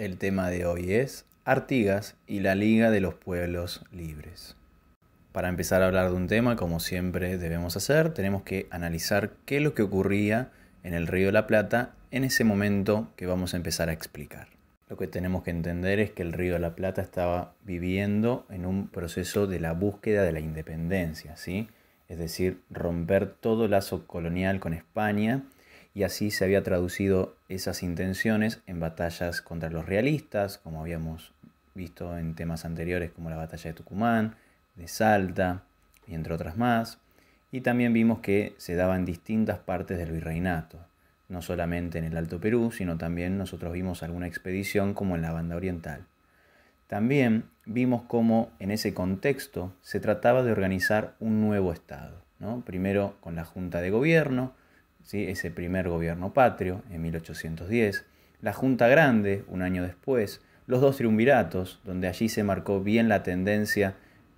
El tema de hoy es Artigas y la Liga de los Pueblos Libres. Para empezar a hablar de un tema, como siempre debemos hacer, tenemos que analizar qué es lo que ocurría en el Río de la Plata en ese momento que vamos a empezar a explicar. Lo que tenemos que entender es que el Río de la Plata estaba viviendo en un proceso de la búsqueda de la independencia, ¿sí? es decir, romper todo lazo colonial con España y así se había traducido esas intenciones en batallas contra los realistas, como habíamos visto en temas anteriores como la batalla de Tucumán, de Salta y entre otras más. Y también vimos que se daban distintas partes del virreinato, no solamente en el Alto Perú, sino también nosotros vimos alguna expedición como en la banda oriental. También vimos cómo en ese contexto se trataba de organizar un nuevo Estado, ¿no? primero con la Junta de Gobierno, ese primer gobierno patrio en 1810, la Junta Grande un año después, los dos triunviratos, donde allí se marcó bien la tendencia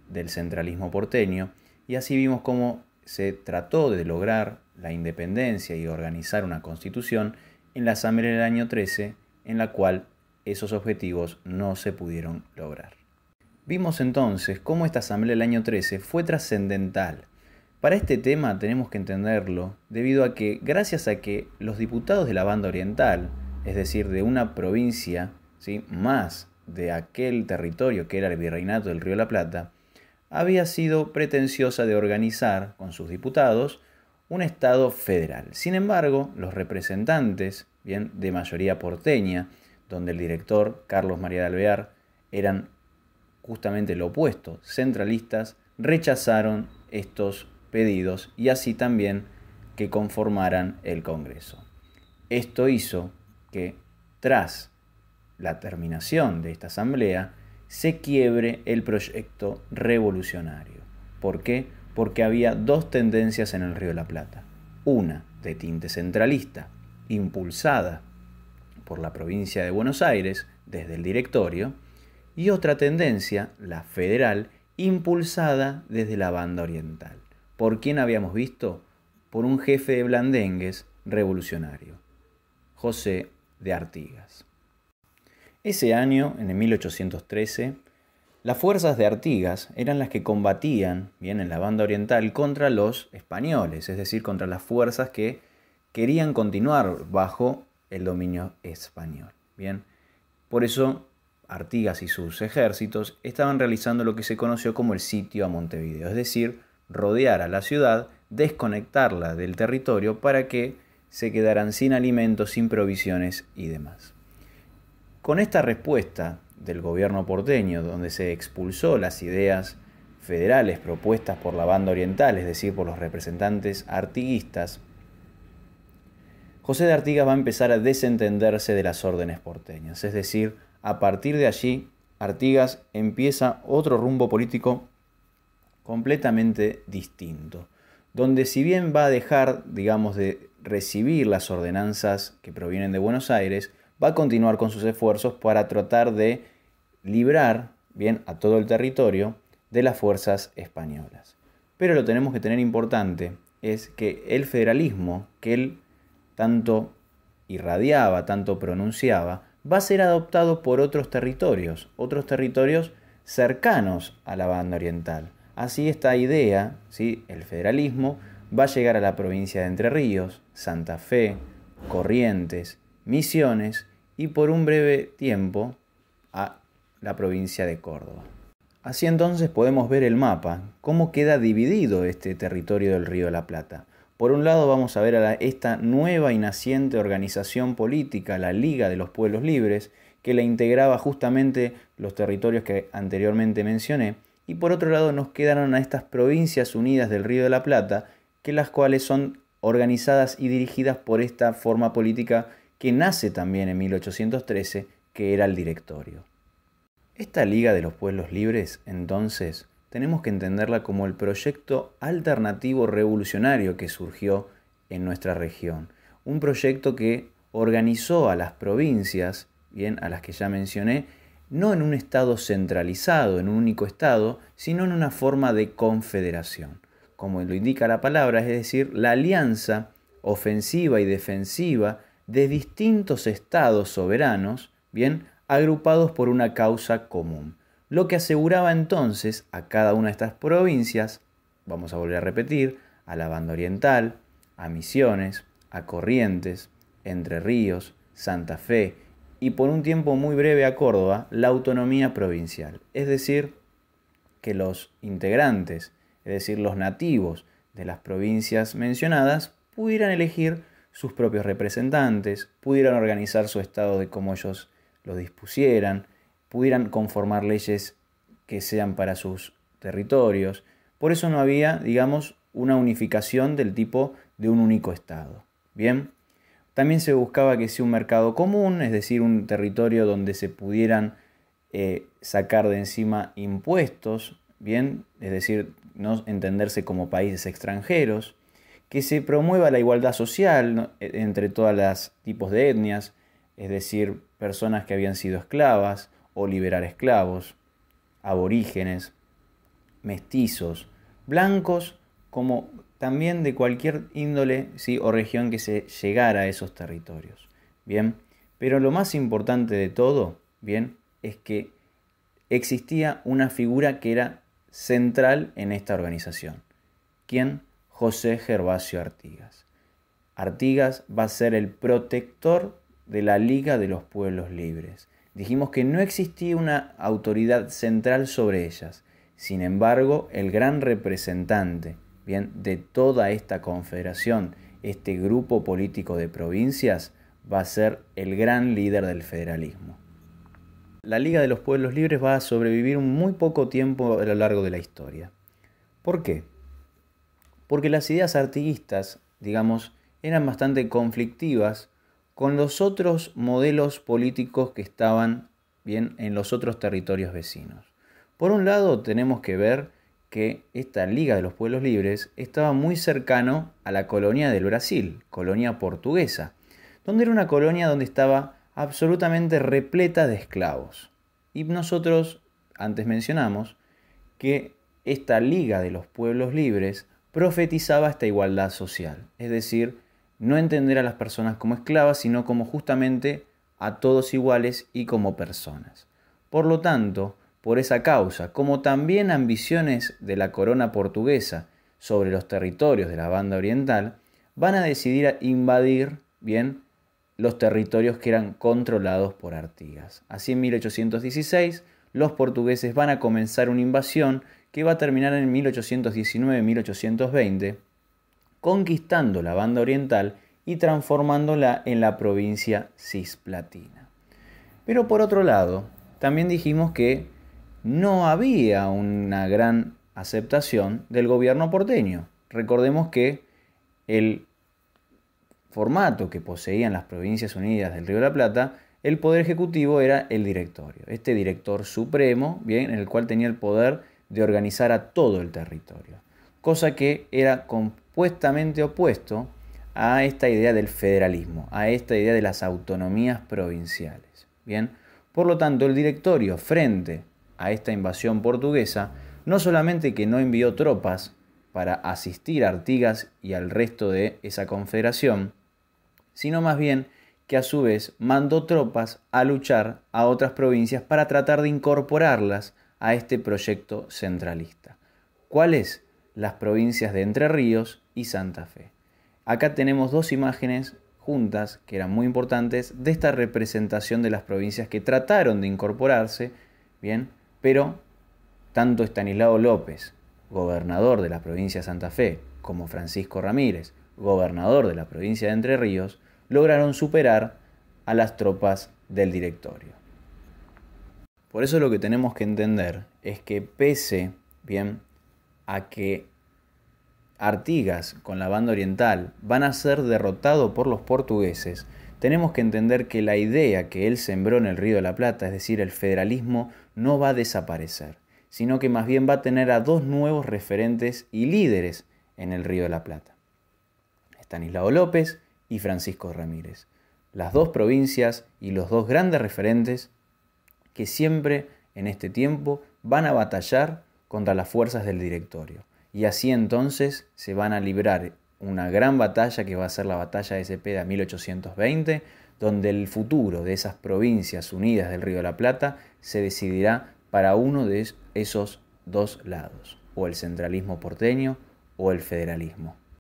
del centralismo porteño, y así vimos cómo se trató de lograr la independencia y organizar una constitución en la Asamblea del año 13, en la cual esos objetivos no se pudieron lograr. Vimos entonces cómo esta Asamblea del año 13 fue trascendental para este tema tenemos que entenderlo debido a que gracias a que los diputados de la banda oriental, es decir, de una provincia más de aquel territorio que era el virreinato del Río de la Plata, había sido pretenciosa de organizar con sus diputados un Estado federal. Sin embargo, los representantes, bien, de mayoría porteña, donde el director Carlos María de Alvear eran justamente lo opuesto, centralistas, rechazaron estos pedidos y así también que conformaran el Congreso. Esto hizo que, tras la terminación de esta asamblea, se quiebre el proyecto revolucionario. ¿Por qué? Porque había dos tendencias en el Río de la Plata. Una de tinte centralista, impulsada por la provincia de Buenos Aires desde el directorio, y otra tendencia, la federal, impulsada desde la banda oriental. ¿Por quién habíamos visto? Por un jefe de blandengues revolucionario, José de Artigas. Ese año, en el 1813, las fuerzas de Artigas eran las que combatían, bien en la banda oriental, contra los españoles, es decir, contra las fuerzas que querían continuar bajo el dominio español. Bien, por eso Artigas y sus ejércitos estaban realizando lo que se conoció como el sitio a Montevideo, es decir, rodear a la ciudad, desconectarla del territorio para que se quedaran sin alimentos, sin provisiones y demás. Con esta respuesta del gobierno porteño, donde se expulsó las ideas federales propuestas por la banda oriental, es decir, por los representantes artiguistas, José de Artigas va a empezar a desentenderse de las órdenes porteñas, es decir, a partir de allí, Artigas empieza otro rumbo político completamente distinto, donde si bien va a dejar, digamos, de recibir las ordenanzas que provienen de Buenos Aires, va a continuar con sus esfuerzos para tratar de librar bien a todo el territorio de las fuerzas españolas. Pero lo tenemos que tener importante es que el federalismo que él tanto irradiaba, tanto pronunciaba, va a ser adoptado por otros territorios, otros territorios cercanos a la banda oriental. Así esta idea, ¿sí? el federalismo, va a llegar a la provincia de Entre Ríos, Santa Fe, Corrientes, Misiones y por un breve tiempo a la provincia de Córdoba. Así entonces podemos ver el mapa, cómo queda dividido este territorio del Río de la Plata. Por un lado vamos a ver a esta nueva y naciente organización política, la Liga de los Pueblos Libres, que la integraba justamente los territorios que anteriormente mencioné, y por otro lado nos quedaron a estas provincias unidas del Río de la Plata, que las cuales son organizadas y dirigidas por esta forma política que nace también en 1813, que era el directorio. Esta Liga de los Pueblos Libres, entonces, tenemos que entenderla como el proyecto alternativo revolucionario que surgió en nuestra región, un proyecto que organizó a las provincias, bien, a las que ya mencioné, no en un Estado centralizado, en un único Estado, sino en una forma de confederación. Como lo indica la palabra, es decir, la alianza ofensiva y defensiva de distintos Estados soberanos, bien, agrupados por una causa común. Lo que aseguraba entonces a cada una de estas provincias, vamos a volver a repetir, a la banda oriental, a Misiones, a Corrientes, Entre Ríos, Santa Fe y por un tiempo muy breve a Córdoba la autonomía provincial. Es decir, que los integrantes, es decir, los nativos de las provincias mencionadas, pudieran elegir sus propios representantes, pudieran organizar su estado de como ellos lo dispusieran, pudieran conformar leyes que sean para sus territorios. Por eso no había, digamos, una unificación del tipo de un único estado. Bien, también se buscaba que sea un mercado común, es decir, un territorio donde se pudieran eh, sacar de encima impuestos, bien, es decir, no entenderse como países extranjeros, que se promueva la igualdad social e, entre todos los tipos de etnias, es decir, personas que habían sido esclavas o liberar esclavos, aborígenes, mestizos, blancos como también de cualquier índole ¿sí? o región que se llegara a esos territorios. Bien, pero lo más importante de todo, bien, es que existía una figura que era central en esta organización. ¿Quién? José Gervasio Artigas. Artigas va a ser el protector de la Liga de los Pueblos Libres. Dijimos que no existía una autoridad central sobre ellas. Sin embargo, el gran representante bien, de toda esta confederación, este grupo político de provincias, va a ser el gran líder del federalismo. La Liga de los Pueblos Libres va a sobrevivir muy poco tiempo a lo largo de la historia. ¿Por qué? Porque las ideas artiguistas, digamos, eran bastante conflictivas con los otros modelos políticos que estaban bien en los otros territorios vecinos. Por un lado, tenemos que ver que esta Liga de los Pueblos Libres estaba muy cercano a la colonia del Brasil, colonia portuguesa, donde era una colonia donde estaba absolutamente repleta de esclavos. Y nosotros antes mencionamos que esta Liga de los Pueblos Libres profetizaba esta igualdad social, es decir, no entender a las personas como esclavas, sino como justamente a todos iguales y como personas. Por lo tanto, por esa causa, como también ambiciones de la corona portuguesa sobre los territorios de la banda oriental, van a decidir a invadir, bien, los territorios que eran controlados por Artigas. Así en 1816 los portugueses van a comenzar una invasión que va a terminar en 1819-1820, conquistando la banda oriental y transformándola en la provincia cisplatina. Pero por otro lado, también dijimos que no había una gran aceptación del gobierno porteño. Recordemos que el formato que poseían las provincias unidas del Río de la Plata, el poder ejecutivo era el directorio, este director supremo, bien, en el cual tenía el poder de organizar a todo el territorio, cosa que era compuestamente opuesto a esta idea del federalismo, a esta idea de las autonomías provinciales, bien. Por lo tanto, el directorio frente a esta invasión portuguesa, no solamente que no envió tropas para asistir a Artigas y al resto de esa confederación, sino más bien que a su vez mandó tropas a luchar a otras provincias para tratar de incorporarlas a este proyecto centralista. ¿Cuáles? Las provincias de Entre Ríos y Santa Fe. Acá tenemos dos imágenes juntas que eran muy importantes de esta representación de las provincias que trataron de incorporarse, bien, pero tanto Estanislao López, gobernador de la provincia de Santa Fe, como Francisco Ramírez, gobernador de la provincia de Entre Ríos, lograron superar a las tropas del directorio. Por eso lo que tenemos que entender es que pese bien a que Artigas con la banda oriental van a ser derrotados por los portugueses, tenemos que entender que la idea que él sembró en el Río de la Plata, es decir, el federalismo, no va a desaparecer, sino que más bien va a tener a dos nuevos referentes y líderes en el Río de la Plata. Estanislao López y Francisco Ramírez. Las dos provincias y los dos grandes referentes que siempre en este tiempo van a batallar contra las fuerzas del directorio. Y así entonces se van a librar una gran batalla que va a ser la batalla de Cepeda 1820, donde el futuro de esas provincias unidas del Río de la Plata se decidirá para uno de esos dos lados, o el centralismo porteño o el federalismo.